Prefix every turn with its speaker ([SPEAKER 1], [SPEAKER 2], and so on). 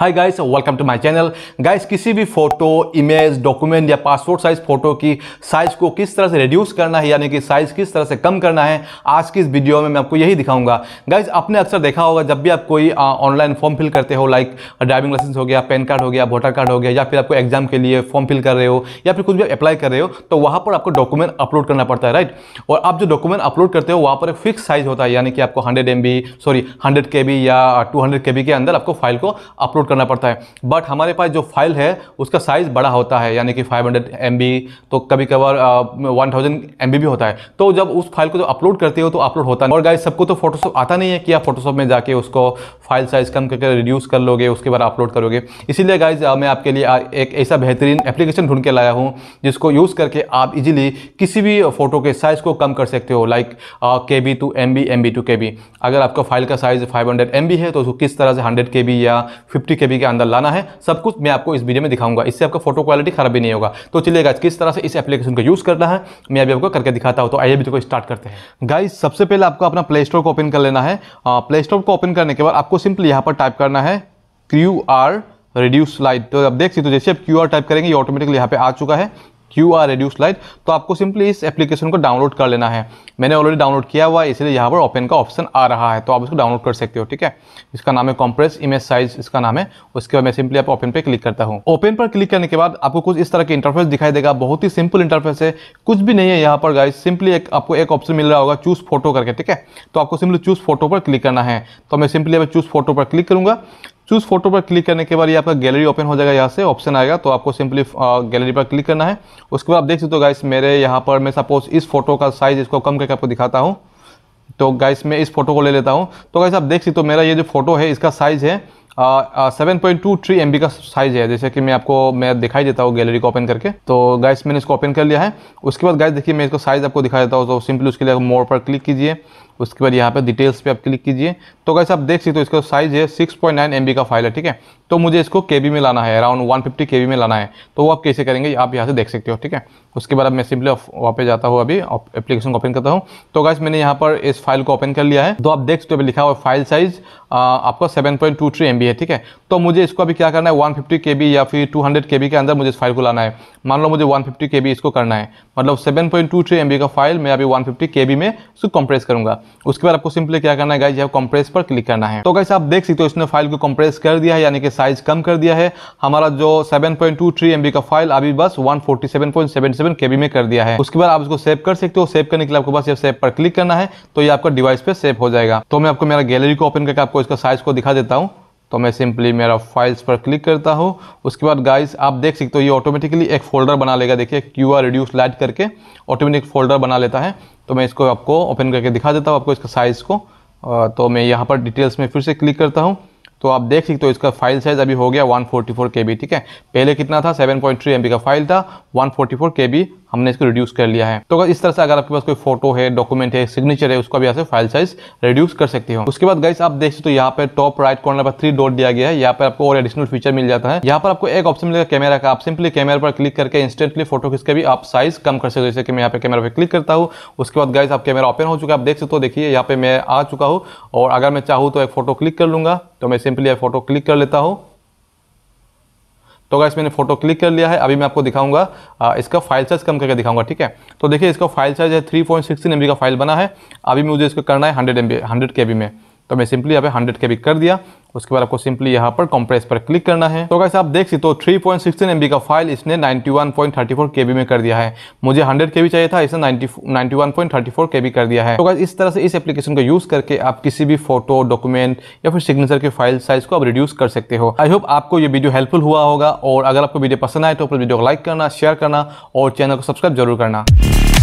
[SPEAKER 1] hi guys welcome to my channel guys किसी भी photo image document या passport size photo की size को किस तरह से रिड्यूस करना है यानी कि साइज किस तरह से कम करना है आज की इस वीडियो में मैं आपको यही दिखाऊंगा गाइस आपने अक्सर देखा होगा जब भी आप कोई ऑनलाइन फॉर्म फिल करते हो लाइक ड्राइविंग लाइसेंस हो गया पैन कार्ड हो गया वोटर कार्ड हो गया या फिर आपको एग्जाम के लिए फॉर्म फिल कर रहे हो या फिर कुछ भी अप्लाई कर रहे हो तो वहाँ पर आपको डॉक्यूमेंट अपलोड करना पड़ता है राइट और आप जो डॉक्यूमेंट अपलोड करते हो वहाँ पर एक फिक्स साइज होता है यानी कि आपको हंड्रेड एम सॉरी हंड्रेड के या टू के के अंदर आपको फाइल को अपलोड डाउनलोड करना पड़ता है बट हमारे पास जो फाइल है उसका साइज़ बड़ा होता है यानी कि 500 हंड्रेड तो कभी कभार वन थाउजेंड भी होता है तो जब उस फाइल को जब अपलोड करते हो तो अपलोड होता है और गाइज सबको तो फोटोशॉप आता नहीं है कि आप फोटोशॉप में जाके उसको फाइल साइज़ कम करके रिड्यूस कर लोगे उसके बाद अपलोड करोगे इसीलिए गाइज मैं आपके लिए एक ऐसा बेहतरीन एप्लीकेशन ढूंढ के लाया हूँ जिसको यूज़ करके आप इजिली किसी भी फोटो के साइज़ को कम कर सकते हो like K B to M B M B to K B अगर आपका फाइल का size five hundred M B है तो उसको किस तरह से हंड्रेड के बी या फिफ्टी फिफ्टी के के अंदर लाना है सब कुछ मैं आपको इस वीडियो में दिखाऊंगा इससे आपका फोटो क्वालिटी खराब भी नहीं होगा तो चलिएगा किस तरह से इस एप्लीकेशन को यूज़ करना है मैं अभी आपको करके दिखाता हूँ तो आइए वीडियो को स्टार्ट करते हैं गाइज सबसे पहले आपको अपना प्ले स्टोर को ओपन कर लेना है प्ले स्टोर को ओपन करने के बाद आपको सिंपली यहाँ पर टाइप करना है क्यू आर रिड्यूस लाइट तो आप देख सकते हो जैसे आप क्यू आर टाइप करेंगे ये ऑटोमेटिकली यहाँ पे आ चुका है क्यू आर रेड्यूस लाइट तो आपको सिंपली इस एप्लीकेशन को डाउनलोड कर लेना है मैंने ऑलरेडी डाउनलोड किया हुआ है इसलिए यहाँ पर ओपन का ऑप्शन आ रहा है तो आप इसको डाउनलोड कर सकते हो ठीक है इसका नाम है कॉम्प्रेस इमेज साइज इसका नाम है उसके बाद मैं सिंपली आप ओपन पर क्लिक करता हूँ ओपन पर क्लिक करने के बाद आपको कुछ इस तरह के इंटरफेस दिखाई देगा बहुत ही सिंपल इंटरफेस है कुछ भी नहीं है यहाँ पर गाइज सिंपली एक आपको एक ऑप्शन मिल रहा होगा चूज फोटो करके ठीक है तो आपको सिंपली चूज फोटो पर क्लिक करना है तो मैं सिंपली चूज फोटो पर क्लिक करूंगा चूज़ फोटो पर क्लिक करने के बाद ये आपका गैलरी ओपन हो जाएगा यहाँ से ऑप्शन आएगा तो आपको सिंपली गैलरी पर क्लिक करना है उसके बाद आप देख सकते हो गाइस मेरे यहाँ पर मैं सपोज इस फोटो का साइज़ इसको कम करके आपको दिखाता हूँ तो गाइस मैं इस फोटो को ले लेता हूँ तो गाइस आप देख सकते हो मेरा ये जो फोटो है इसका साइज़ है seven point two three M B का साइज़ है जैसे कि मैं आपको मैं दिखाई देता हूँ गैलरी को ओपन करके तो गाइस मैंने इसको ओपन कर लिया है उसके बाद गाइस देखिए मैं इसको साइज़ आपको दिखा देता हूँ तो सिंपली उसके लिए मोर पर क्लिक कीजिए उसके बाद यहाँ पे डिटेल्स पे आप क्लिक कीजिए तो कैसे आप देख सकते हो इसका साइज़ है six point nine M B का फाइल है ठीक है तो मुझे इसको के बी में लाना है around one fifty K B में लाना है तो वो आप कैसे करेंगे आप यहाँ से देख सकते हो ठीक है उसके बाद अब मैं सिंपली वहाँ पे जाता हूँ अभी एप्लीकेशन को ओपन करता हूँ तो कैसे मैंने यहाँ पर इस फाइल को ओपन कर लिया है तो आप देख सकते हो लिखा हुआ फाइल साइज़ आपका 7.23 एमबी है ठीक है तो मुझे इसको अभी क्या करना है 150 केबी या फिर 200 हंड्रेड के अंदर मुझे इस फाइल को लाना है मान लो मुझे 150 बी इसको करना है मतलब 7.23 एमबी का फाइल मैं अभी 150 फिफ्टी में उसको कंप्रेस करूंगा उसके बाद आपको सिंपली क्या करना है गाइज यहाँ कंप्रेस पर क्लिक करना है तो गाइस आप देख सकते हो इसने फाइल को कंप्रेस कर दिया है यानी कि साइज कम कर दिया है हमारा जो 7.23 एमबी का फाइल अभी बस के बी में कर दिया है उसके बाद आप उसको सेव कर सकते हो सेव करने के लिए आपको बस सेव पर क्लिक करना है तो ये आपका डिवाइस पर सेव हो जाएगा तो मैं आपको मेरा गैलरी को ओपन करके आपको इसका साइज़ को दिखा देता हूँ तो मैं सिंपली मेरा फाइल्स पर क्लिक करता हूँ उसके बाद गाइस आप देख सकते हो ये ऑटोमेटिकली एक फ़ोल्डर बना लेगा देखिए क्यू आर रिड्यूस लाइट करके ऑटोमेटिक फ़ोल्डर बना लेता है तो मैं इसको आपको ओपन करके दिखा देता हूँ आपको इसका साइज़ को तो मैं यहाँ पर डिटेल्स में फिर से क्लिक करता हूँ तो आप देख सकते हो इसका फाइल साइज़ अभी हो गया 144 फोर्टी ठीक है पहले कितना था 7.3 MB का फाइल था 144 फोर्टी हमने इसको रिड्यूस कर लिया है तो अगर इस तरह से अगर आपके पास कोई फोटो है डॉक्यूमेंट है सिग्नेचर है उसको भी यहाँ से फाइल साइज रिड्यूस कर सकते हो उसके बाद गाइस आप देख सकते हो यहाँ पर टॉप राइट कॉर्नर पर थ्री डॉट दिया गया है यहाँ पर आपको और एडिशनल फीचर मिल जाता है यहाँ पर आपको एक ऑप्शन मिलेगा कैमरा का आप सिंपली कैमरा पर क्लिक करके इंस्टेंटली फोटो खींच के भी आप साइज कम कर सकते हो जैसे कि मैं यहाँ पे कैमरा पर क्लिक करता हूँ उसके बाद गाइस आप कैमरा ओपन हो चुका है आप देख सकते हो देखिए यहाँ पे मैं आ चुका हूँ और अगर मैं चाहूँ तो एक फोटो क्लिक कर लूँगा तो मैं सिंपली फोटो क्लिक कर लेता हूँ तो अगर मैंने फोटो क्लिक कर लिया है अभी मैं आपको दिखाऊंगा इसका फाइल साइज कम करके दिखाऊंगा ठीक है तो देखिए इसका फाइल साइज है थ्री पॉइंट का फाइल बना है अभी मुझे इसको करना है हंड्रेड एम हंड्रेड के में तो मैं सिंपली यहाँ पे हंड्रेड के कर दिया उसके बाद आपको सिंपली यहाँ पर कंप्रेस पर क्लिक करना है तो अगर आप देख सकते हो three point sixteen M B का फाइल इसने ninety one point thirty four K B में कर दिया है मुझे हंड्रेड के बी चाहिए था इसने ninety ninety one point thirty four K B कर दिया है तो इस तरह से इस एप्लीकेशन को यूज़ करके आप किसी भी फोटो डॉक्यूमेंट या फिर सिग्नेचर के फाइल साइज को आप रिड्यूस कर सकते हो आई होप आपको ये वीडियो हेल्पफुल हुआ होगा और अगर आपको वीडियो पसंद आए तो अपने वीडियो को लाइक करना शेयर करना और चैनल को सब्सक्राइब जरूर करना